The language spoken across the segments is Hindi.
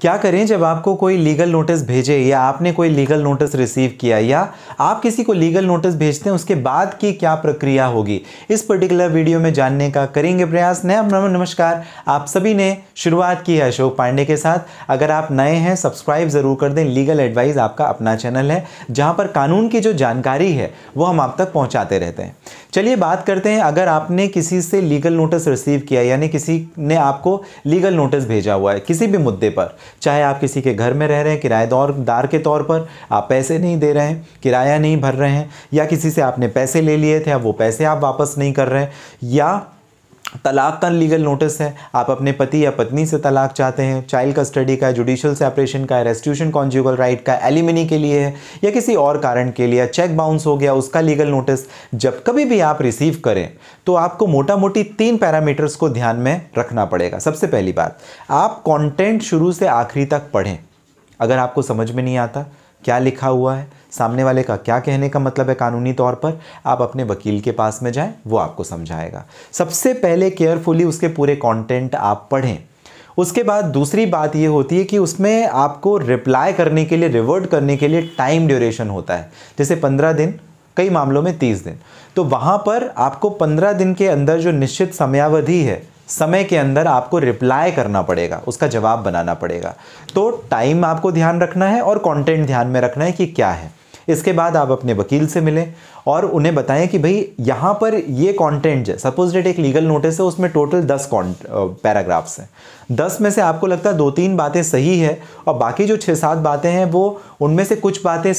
क्या करें जब आपको कोई लीगल नोटिस भेजे या आपने कोई लीगल नोटिस रिसीव किया या आप किसी को लीगल नोटिस भेजते हैं उसके बाद की क्या प्रक्रिया होगी इस पर्टिकुलर वीडियो में जानने का करेंगे प्रयास नया नमस्कार आप सभी ने शुरुआत की है अशोक पांडे के साथ अगर आप नए हैं सब्सक्राइब ज़रूर कर दें लीगल एडवाइस आपका अपना चैनल है जहाँ पर कानून की जो जानकारी है वो हम आप तक पहुँचाते रहते हैं चलिए बात करते हैं अगर आपने किसी से लीगल नोटिस रिसीव किया यानी किसी ने आपको लीगल नोटिस भेजा हुआ है किसी भी मुद्दे पर चाहे आप किसी के घर में रह रहे हैं किराएदार दार के तौर पर आप पैसे नहीं दे रहे हैं किराया नहीं भर रहे हैं या किसी से आपने पैसे ले लिए थे अब वो पैसे आप वापस नहीं कर रहे हैं या तलाक का लीगल नोटिस है आप अपने पति या पत्नी से तलाक चाहते हैं चाइल्ड कस्टडी का जुडिशियल सेपरेशन का रेस्टिट्यूशन कॉन्जुगल राइट का एलिमिनी के लिए है या किसी और कारण के लिए चेक बाउंस हो गया उसका लीगल नोटिस जब कभी भी आप रिसीव करें तो आपको मोटा मोटी तीन पैरामीटर्स को ध्यान में रखना पड़ेगा सबसे पहली बात आप कॉन्टेंट शुरू से आखिरी तक पढ़ें अगर आपको समझ में नहीं आता क्या लिखा हुआ है सामने वाले का क्या कहने का मतलब है कानूनी तौर पर आप अपने वकील के पास में जाएं वो आपको समझाएगा सबसे पहले केयरफुली उसके पूरे कंटेंट आप पढ़ें उसके बाद दूसरी बात ये होती है कि उसमें आपको रिप्लाई करने के लिए रिवर्ट करने के लिए टाइम ड्यूरेशन होता है जैसे पंद्रह दिन कई मामलों में तीस दिन तो वहाँ पर आपको पंद्रह दिन के अंदर जो निश्चित समयावधि है समय के अंदर आपको रिप्लाई करना पड़ेगा उसका जवाब बनाना पड़ेगा तो टाइम आपको ध्यान रखना है और कंटेंट ध्यान में रखना है कि क्या है इसके बाद आप अपने वकील से मिलें और उन्हें बताएं कि भाई यहाँ पर ये कॉन्टेंट है सपोज डेट एक लीगल नोटिस है उसमें टोटल दस पैराग्राफ्स हैं दस में से आपको लगता है दो तीन बातें सही है और बाकी जो छः सात बातें हैं वो उनमें से कुछ बातें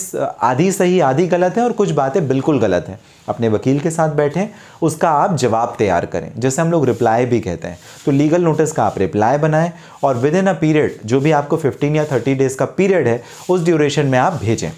आधी सही आधी गलत हैं और कुछ बातें बिल्कुल गलत हैं अपने वकील के साथ बैठें उसका आप जवाब तैयार करें जैसे हम लोग रिप्लाई भी कहते हैं तो लीगल नोटिस का आप रिप्लाई बनाएं और विद इन अ पीरियड जो भी आपको 15 या 30 डेज़ का पीरियड है उस ड्यूरेशन में आप भेजें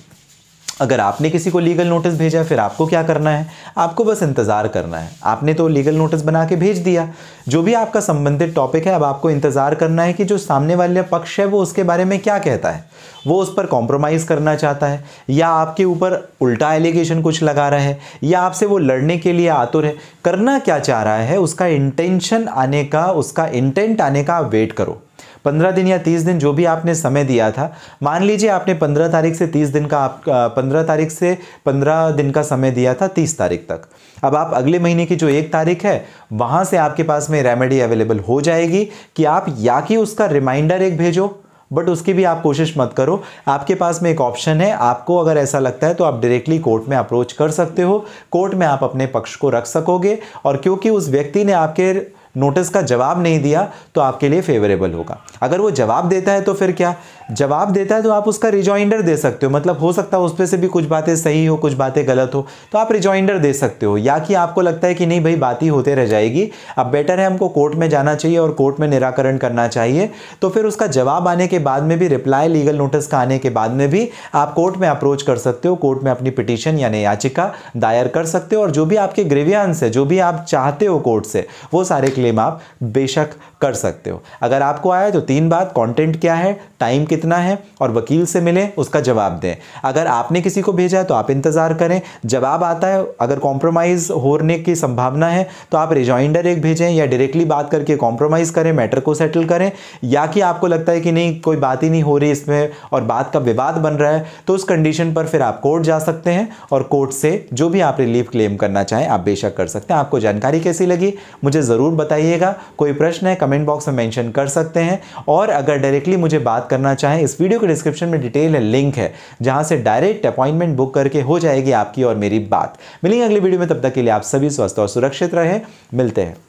अगर आपने किसी को लीगल नोटिस भेजा फिर आपको क्या करना है आपको बस इंतज़ार करना है आपने तो लीगल नोटिस बना के भेज दिया जो भी आपका संबंधित टॉपिक है अब आपको इंतज़ार करना है कि जो सामने वाले पक्ष है वो उसके बारे में क्या कहता है वो उस पर कॉम्प्रोमाइज़ करना चाहता है या आपके ऊपर उल्टा एलिगेशन कुछ लगा रहा है या आपसे वो लड़ने के लिए आतुर है करना क्या चाह रहा है उसका इंटेंशन आने का उसका इंटेंट आने का वेट करो पंद्रह दिन या तीस दिन जो भी आपने समय दिया था मान लीजिए आपने पंद्रह तारीख से तीस दिन का आप पंद्रह तारीख से पंद्रह दिन का समय दिया था तीस तारीख तक अब आप अगले महीने की जो एक तारीख है वहाँ से आपके पास में रेमेडी अवेलेबल हो जाएगी कि आप या कि उसका रिमाइंडर एक भेजो बट उसकी भी आप कोशिश मत करो आपके पास में एक ऑप्शन है आपको अगर ऐसा लगता है तो आप डायरेक्टली कोर्ट में अप्रोच कर सकते हो कोर्ट में आप अपने पक्ष को रख सकोगे और क्योंकि उस व्यक्ति ने आपके नोटिस का जवाब नहीं दिया तो आपके लिए फेवरेबल होगा अगर वो जवाब देता है तो फिर क्या जवाब देता है तो आप उसका रिजॉइंडर दे सकते हो मतलब हो सकता है उस पर से भी कुछ बातें सही हो कुछ बातें गलत हो तो आप रिजॉइंडर दे सकते हो या कि आपको लगता है कि नहीं भाई बात ही होते रह जाएगी अब बेटर है हमको कोर्ट में जाना चाहिए और कोर्ट में निराकरण करना चाहिए तो फिर उसका जवाब आने के बाद में भी रिप्लाई लीगल नोटिस का आने के बाद में भी आप कोर्ट में अप्रोच कर सकते हो कोर्ट में अपनी पिटिशन यानी याचिका दायर कर सकते हो और जो भी आपके ग्रेवियांस है जो भी आप चाहते हो कोर्ट से वो सारे क्लेम आप बेशक कर सकते हो अगर आपको आया तो तीन बात कंटेंट क्या है टाइम कितना है और वकील से मिलें उसका जवाब दें अगर आपने किसी को भेजा है तो आप इंतज़ार करें जवाब आता है अगर कॉम्प्रोमाइज़ होने की संभावना है तो आप रिजॉइंडर एक भेजें या डायरेक्टली बात करके कॉम्प्रोमाइज़ करें मैटर को सेटल करें या कि आपको लगता है कि नहीं कोई बात ही नहीं हो रही इसमें और बात का विवाद बन रहा है तो उस कंडीशन पर फिर आप कोर्ट जा सकते हैं और कोर्ट से जो भी आप रिलीफ क्लेम करना चाहें आप बेशक कर सकते हैं आपको जानकारी कैसी लगी मुझे ज़रूर बता बताइएगा कोई प्रश्न है कमेंट बॉक्स में मेंशन कर सकते हैं और अगर डायरेक्टली मुझे बात करना चाहें इस वीडियो के डिस्क्रिप्शन में डिटेल है लिंक है जहां से डायरेक्ट अपॉइंटमेंट बुक करके हो जाएगी आपकी और मेरी बात मिलेंगे अगली वीडियो में तब तक के लिए आप सभी स्वस्थ और सुरक्षित रहें मिलते हैं